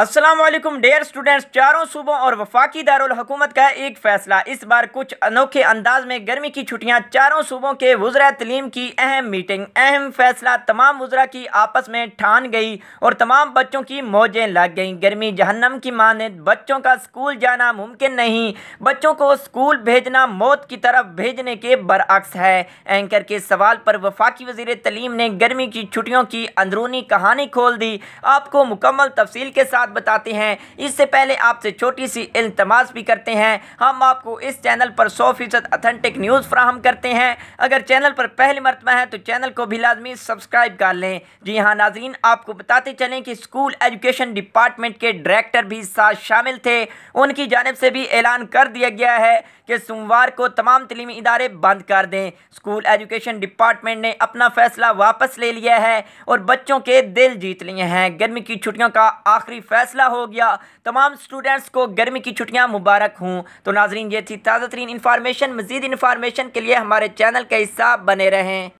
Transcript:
Aslam dear students चारों सूबों और वफाकी दारकूमत का एक फैसला इस बार कुछ अनोखे अंदाज में गर्मी की छुट्टियाँ चारों सूबों के वज्रा तलीम की अहम मीटिंग अहम फैसला तमाम वज्रा की आपस में ठान गई और तमाम बच्चों की मौजें लग गईं गर्मी जहन्नम की माने बच्चों का स्कूल जाना मुमकिन नहीं बच्चों को स्कूल भेजना मौत की तरफ भेजने के बरअक्स है एंकर के सवाल पर वफाकी वजीर तलीम ने गर्मी की छुट्टियों की अंदरूनी कहानी खोल दी आपको मुकम्मल तफसील के साथ बात बताते हैं इससे पहले आपसे छोटी सी इल्तमास भी करते हैं हम आपको इस चैनल पर सौ फीसद अथेंटिक न्यूज़ फ्राहम करते हैं अगर चैनल पर पहली मरतबा है तो चैनल को भी लाजमी सब्सक्राइब कर लें जी हाँ नाजरीन आपको बताते चलें कि स्कूल एजुकेशन डिपार्टमेंट के डायरेक्टर भी साथ शामिल थे उनकी जानब से भी ऐलान कर दिया गया है कि सोमवार को तमाम तलीमी इदारे बंद कर दें स्कूल एजुकेशन डिपार्टमेंट ने अपना फैसला वापस ले लिया है और बच्चों के दिल जीत लिए हैं गर्मी की छुट्टियों का आखिरी फैसला हो गया तमाम स्टूडेंट्स को गर्मी की छुट्टियाँ मुबारक हूँ तो नाजरीन ये थी ताज़ा तरीन इन्फॉर्मेशन मज़ीद इन्फॉर्मेशन के लिए हमारे चैनल के हिस्सा बने रहें